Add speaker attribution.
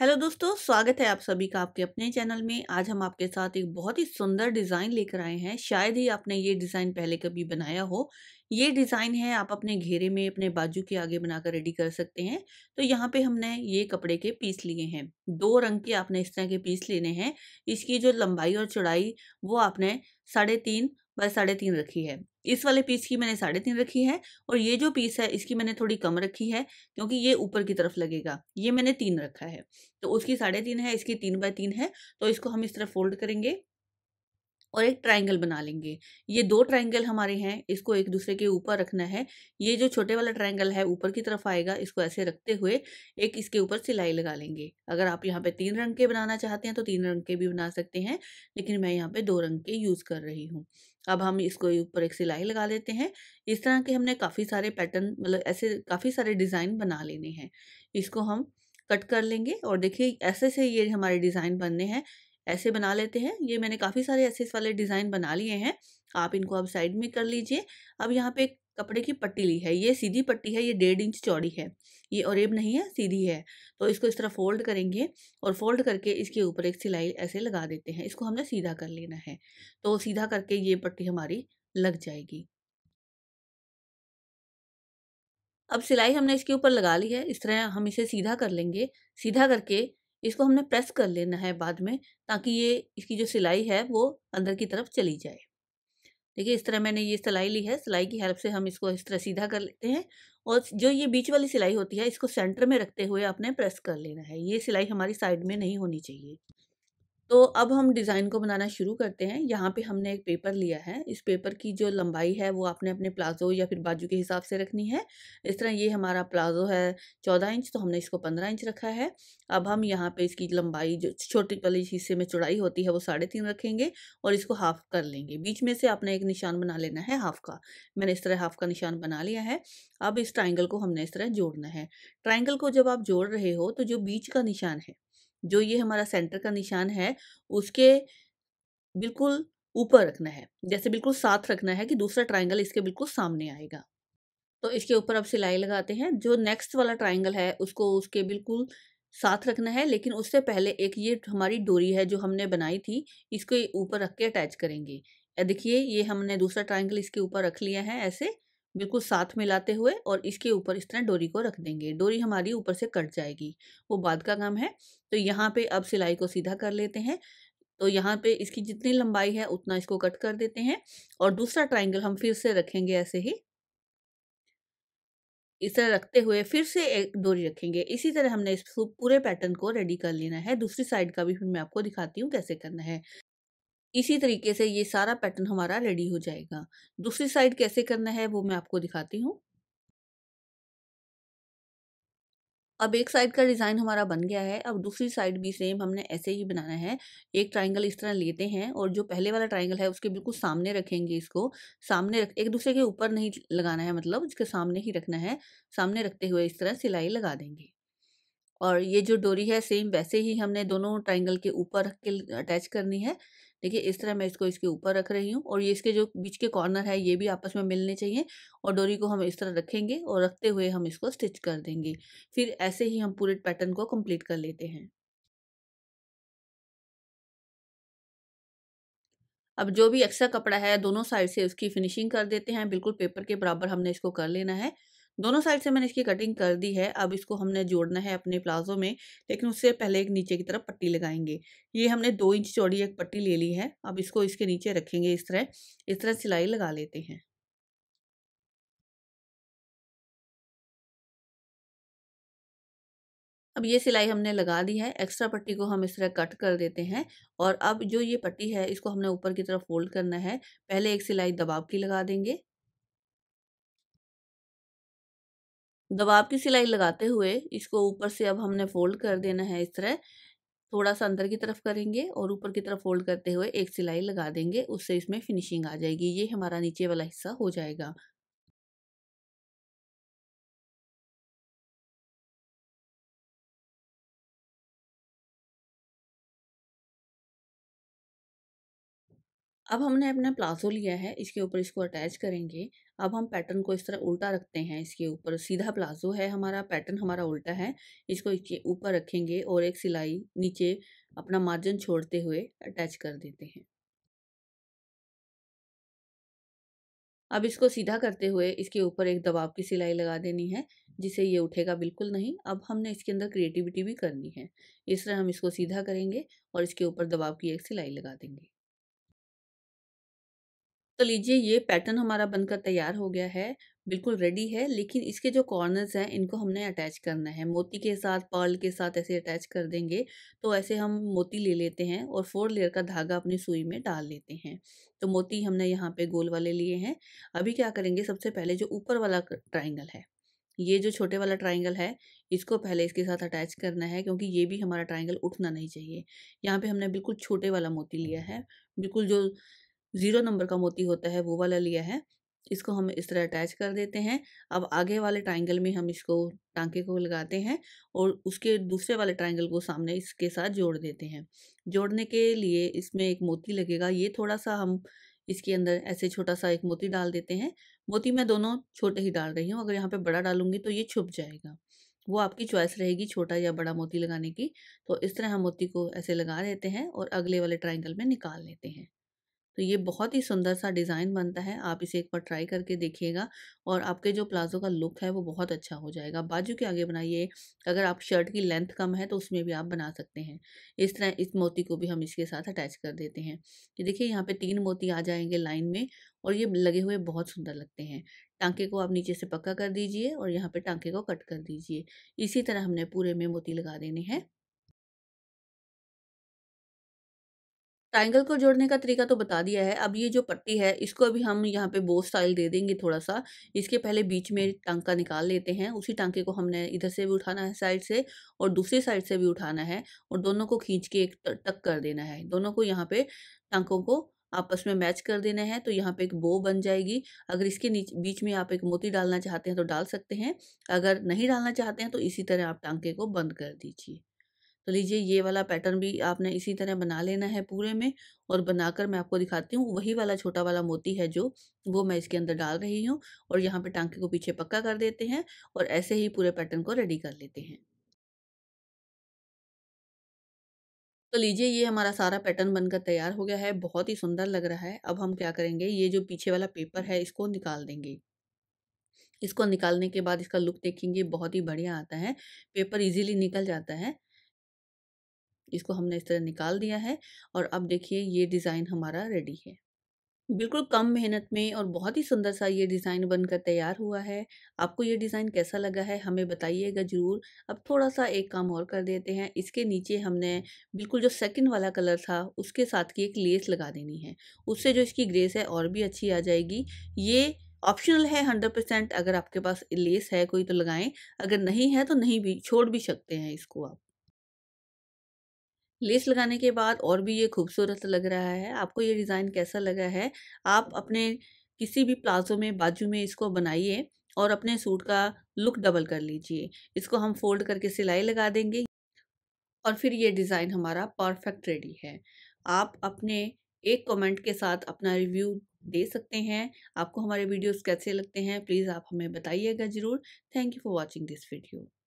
Speaker 1: hello दोस्तों स्वागत है आप सभी का आपके अपने चैनल में आज हम आपके साथ एक बहुत ही सुंदर डिज़ाइन लेकर आए हैं शायद ही आपने ये डिज़ाइन पहले कभी बनाया हो ये डिज़ाइन है आप अपने घेरे में अपने बाजू के आगे बनाकर रेडी कर सकते हैं तो यहाँ पे हमने ये कपड़े के पीस लिए हैं दो रंग के आपने इस तरह के पीस लेने हैं इसकी जो लंबाई और चौड़ाई वो आपने साढ़े तीन बाय साढ़े तीन रखी है इस वाले पीस की मैंने साढ़े तीन रखी है और ये जो पीस है इसकी मैंने थोड़ी कम रखी है क्योंकि ये ऊपर की तरफ लगेगा ये मैंने तीन रखा है तो उसकी साढ़े तीन है इसकी तीन बाय तीन है तो इसको हम इस तरह फोल्ड करेंगे और एक ट्रायंगल बना लेंगे ये दो ट्रायंगल हमारे हैं इसको एक दूसरे के ऊपर रखना है ये जो छोटे वाला ट्रायंगल है ऊपर की तरफ आएगा इसको ऐसे रखते हुए एक इसके ऊपर सिलाई लगा लेंगे अगर आप यहाँ पे तीन रंग के बनाना चाहते हैं तो तीन रंग के भी बना सकते हैं लेकिन मैं यहाँ पे दो रंग के यूज़ कर रही हूँ अब हम इसको ऊपर एक सिलाई लगा लेते हैं इस तरह के हमने काफ़ी सारे पैटर्न मतलब ऐसे काफ़ी सारे डिज़ाइन बना लेने हैं इसको हम कट कर लेंगे और देखिए ऐसे से ये हमारे डिज़ाइन बनने हैं ऐसे बना लेते हैं ये मैंने काफ़ी सारे ऐसे वाले डिज़ाइन बना लिए हैं आप इनको अब साइड में कर लीजिए अब यहाँ पे कपड़े की पट्टी ली है ये सीधी पट्टी है ये डेढ़ इंच चौड़ी है ये औरेब नहीं है सीधी है तो इसको इस तरह फोल्ड करेंगे और फोल्ड करके इसके ऊपर एक सिलाई ऐसे लगा देते हैं इसको हमने सीधा कर लेना है तो सीधा करके ये पट्टी हमारी लग जाएगी अब सिलाई हमने इसके ऊपर लगा ली है इस तरह हम इसे सीधा कर लेंगे सीधा करके इसको हमने प्रेस कर लेना है बाद में ताकि ये इसकी जो सिलाई है वो अंदर की तरफ चली जाए देखिए इस तरह मैंने ये सिलाई ली है सिलाई की हेल्प से हम इसको इस तरह सीधा कर लेते हैं और जो ये बीच वाली सिलाई होती है इसको सेंटर में रखते हुए आपने प्रेस कर लेना है ये सिलाई हमारी साइड में नहीं होनी चाहिए तो अब हम डिज़ाइन को बनाना शुरू करते हैं यहाँ पे हमने एक पेपर लिया है इस पेपर की जो लंबाई है वो आपने अपने प्लाजो या फिर बाजू के हिसाब से रखनी है इस तरह ये हमारा प्लाजो है चौदह इंच तो हमने इसको पंद्रह इंच रखा है अब हम यहाँ पे इसकी लंबाई जो छोटे वाले हिस्से में चौड़ाई होती है वो साढ़े तीन रखेंगे और इसको हाफ कर लेंगे बीच में से आपने एक निशान बना लेना है हाफ का मैंने इस तरह हाफ का निशान बना लिया है अब इस ट्राइंगल को हमने इस तरह जोड़ना है ट्राइंगल को जब आप जोड़ रहे हो तो जो बीच का निशान है जो ये हमारा सेंटर का निशान है उसके बिल्कुल ऊपर रखना है जैसे बिल्कुल साथ रखना है कि दूसरा ट्राइंगल इसके बिल्कुल सामने आएगा तो इसके ऊपर अब सिलाई लगाते हैं जो नेक्स्ट वाला ट्राइंगल है उसको उसके बिल्कुल साथ रखना है लेकिन उससे पहले एक ये हमारी डोरी है जो हमने बनाई थी इसको ऊपर रख के अटैच करेंगे देखिए ये हमने दूसरा ट्राइंगल इसके ऊपर रख लिया है ऐसे बिल्कुल साथ मिलाते हुए और इसके ऊपर इस तरह डोरी को रख देंगे डोरी हमारी ऊपर से कट जाएगी वो बाद का काम है तो यहाँ पे अब सिलाई को सीधा कर लेते हैं तो यहाँ पे इसकी जितनी लंबाई है उतना इसको कट कर देते हैं और दूसरा ट्राइंगल हम फिर से रखेंगे ऐसे ही इस तरह रखते हुए फिर से एक डोरी रखेंगे इसी तरह हमने इस पूरे पैटर्न को रेडी कर लेना है दूसरी साइड का भी फिर मैं आपको दिखाती हूँ कैसे करना है इसी तरीके से ये सारा पैटर्न हमारा रेडी हो जाएगा दूसरी साइड कैसे करना है वो मैं आपको दिखाती हूँ अब एक साइड का डिज़ाइन हमारा बन गया है अब दूसरी साइड भी सेम हमने ऐसे ही बनाना है एक ट्राइंगल इस तरह लेते हैं और जो पहले वाला ट्राइंगल है उसके बिल्कुल सामने रखेंगे इसको सामने रख एक दूसरे के ऊपर नहीं लगाना है मतलब उसके सामने ही रखना है सामने रखते हुए इस तरह सिलाई लगा देंगे और ये जो डोरी है सेम वैसे ही हमने दोनों ट्राइंगल के ऊपर रख के अटैच करनी है देखिए इस तरह मैं इसको इसके ऊपर रख रही हूँ और ये इसके जो बीच के कॉर्नर है ये भी आपस में मिलने चाहिए और डोरी को हम इस तरह रखेंगे और रखते हुए हम इसको स्टिच कर देंगे फिर ऐसे ही हम पूरे पैटर्न को कम्प्लीट कर लेते हैं अब जो भी एक्स्ट्रा कपड़ा है दोनों साइड से उसकी फिनिशिंग कर देते हैं बिल्कुल पेपर के बराबर हमने इसको कर लेना है दोनों साइड से मैंने इसकी कटिंग कर दी है अब इसको हमने जोड़ना है अपने प्लाजो में लेकिन उससे पहले एक नीचे की तरफ पट्टी लगाएंगे ये हमने दो इंच चौड़ी एक पट्टी ले ली है अब इसको इसके नीचे रखेंगे इस तरह इस तरह सिलाई लगा लेते हैं अब ये सिलाई हमने लगा दी है एक्स्ट्रा पट्टी को हम इस तरह कट कर देते हैं और अब जो ये पट्टी है इसको हमने ऊपर की तरफ फोल्ड करना है पहले एक सिलाई दबाव की लगा देंगे दबाव की सिलाई लगाते हुए इसको ऊपर से अब हमने फोल्ड कर देना है इस तरह थोड़ा सा अंदर की तरफ करेंगे और ऊपर की तरफ फोल्ड करते हुए एक सिलाई लगा देंगे उससे इसमें फिनिशिंग आ जाएगी ये हमारा नीचे वाला हिस्सा हो जाएगा अब हमने अपना प्लाजो लिया है इसके ऊपर इसको अटैच करेंगे अब हम पैटर्न को इस तरह उल्टा रखते हैं इसके ऊपर सीधा प्लाजो है हमारा पैटर्न हमारा उल्टा है इसको इसके ऊपर रखेंगे और एक सिलाई नीचे अपना मार्जिन छोड़ते हुए अटैच कर देते हैं अब इसको सीधा करते हुए इसके ऊपर एक दबाव की सिलाई लगा देनी है जिसे ये उठेगा बिल्कुल नहीं अब हमने इसके अंदर क्रिएटिविटी भी करनी है इस तरह हम इसको सीधा करेंगे और इसके ऊपर दबाव की एक सिलाई लगा देंगे तो लीजिए ये पैटर्न हमारा बनकर तैयार हो गया है बिल्कुल रेडी है लेकिन इसके जो कॉर्नर्स हैं इनको हमने अटैच करना है मोती के साथ पर्ल के साथ ऐसे अटैच कर देंगे तो ऐसे हम मोती ले लेते हैं और फोर लेयर का धागा अपनी सुई में डाल लेते हैं तो मोती हमने यहाँ पे गोल वाले लिए हैं अभी क्या करेंगे सबसे पहले जो ऊपर वाला ट्राइंगल है ये जो छोटे वाला ट्राइंगल है इसको पहले इसके साथ अटैच करना है क्योंकि ये भी हमारा ट्राइंगल उठना नहीं चाहिए यहाँ पे हमने बिल्कुल छोटे वाला मोती लिया है बिल्कुल जो ज़ीरो नंबर का मोती होता है वो वाला लिया है इसको हम इस तरह अटैच कर देते हैं अब आगे वाले ट्राइंगल में हम इसको टांके को लगाते हैं और उसके दूसरे वाले ट्राइंगल को सामने इसके साथ जोड़ देते हैं जोड़ने के लिए इसमें एक मोती लगेगा ये थोड़ा सा हम इसके अंदर ऐसे छोटा सा एक मोती डाल देते हैं मोती मैं दोनों छोटे ही डाल रही हूँ अगर यहाँ पे बड़ा डालूंगी तो ये छुप जाएगा वो आपकी चॉइस रहेगी छोटा या बड़ा मोती लगाने की तो इस तरह हम मोती को ऐसे लगा देते हैं और अगले वाले ट्राइंगल में निकाल लेते हैं तो ये बहुत ही सुंदर सा डिज़ाइन बनता है आप इसे एक बार ट्राई करके देखिएगा और आपके जो प्लाजो का लुक है वो बहुत अच्छा हो जाएगा बाजू के आगे बनाइए अगर आप शर्ट की लेंथ कम है तो उसमें भी आप बना सकते हैं इस तरह इस मोती को भी हम इसके साथ अटैच कर देते हैं ये देखिए यहाँ पे तीन मोती आ जाएंगे लाइन में और ये लगे हुए बहुत सुंदर लगते हैं टांके को आप नीचे से पक्का कर दीजिए और यहाँ पे टांके को कट कर दीजिए इसी तरह हमने पूरे में मोती लगा देने हैं ट्राइंगल को जोड़ने का तरीका तो बता दिया है अब ये जो पट्टी है इसको अभी हम यहाँ पे बो स्टाइल दे देंगे थोड़ा सा इसके पहले बीच में टांका निकाल लेते हैं उसी टांके को हमने इधर से भी उठाना है साइड से और दूसरी साइड से भी उठाना है और दोनों को खींच के एक टक कर देना है दोनों को यहाँ पे टांकों को आपस में मैच कर देना है तो यहाँ पे एक बो बन जाएगी अगर इसके नीचे बीच में आप एक मोती डालना चाहते हैं तो डाल सकते हैं अगर नहीं डालना चाहते हैं तो इसी तरह आप टांके को बंद कर दीजिए तो लीजिए ये वाला पैटर्न भी आपने इसी तरह बना लेना है पूरे में और बनाकर मैं आपको दिखाती हूँ वही वाला छोटा वाला मोती है जो वो मैं इसके अंदर डाल रही हूँ और यहाँ पे टांके को पीछे पक्का कर देते हैं और ऐसे ही पूरे पैटर्न को रेडी कर लेते हैं तो लीजिए ये हमारा सारा पैटर्न बनकर तैयार हो गया है बहुत ही सुंदर लग रहा है अब हम क्या करेंगे ये जो पीछे वाला पेपर है इसको निकाल देंगे इसको निकालने के बाद इसका लुक देखेंगे बहुत ही बढ़िया आता है पेपर इजीली निकल जाता है इसको हमने इस तरह निकाल दिया है और अब देखिए ये डिज़ाइन हमारा रेडी है बिल्कुल कम मेहनत में और बहुत ही सुंदर सा ये डिज़ाइन बनकर तैयार हुआ है आपको ये डिज़ाइन कैसा लगा है हमें बताइएगा ज़रूर अब थोड़ा सा एक काम और कर देते हैं इसके नीचे हमने बिल्कुल जो सेकंड वाला कलर था उसके साथ की एक लेस लगा देनी है उससे जो इसकी ग्रेस है और भी अच्छी आ जाएगी ये ऑप्शनल है हंड्रेड परसेंट अगर आपके पास लेस है कोई तो लगाएं अगर नहीं है तो नहीं भी छोड़ भी सकते हैं इसको आप लेस लगाने के बाद और भी ये खूबसूरत लग रहा है आपको ये डिज़ाइन कैसा लगा है आप अपने किसी भी प्लाजो में बाजू में इसको बनाइए और अपने सूट का लुक डबल कर लीजिए इसको हम फोल्ड करके सिलाई लगा देंगे और फिर ये डिज़ाइन हमारा परफेक्ट रेडी है आप अपने एक कमेंट के साथ अपना रिव्यू दे सकते हैं आपको हमारे वीडियोस कैसे लगते हैं प्लीज़ आप हमें बताइएगा ज़रूर thank you for watching this video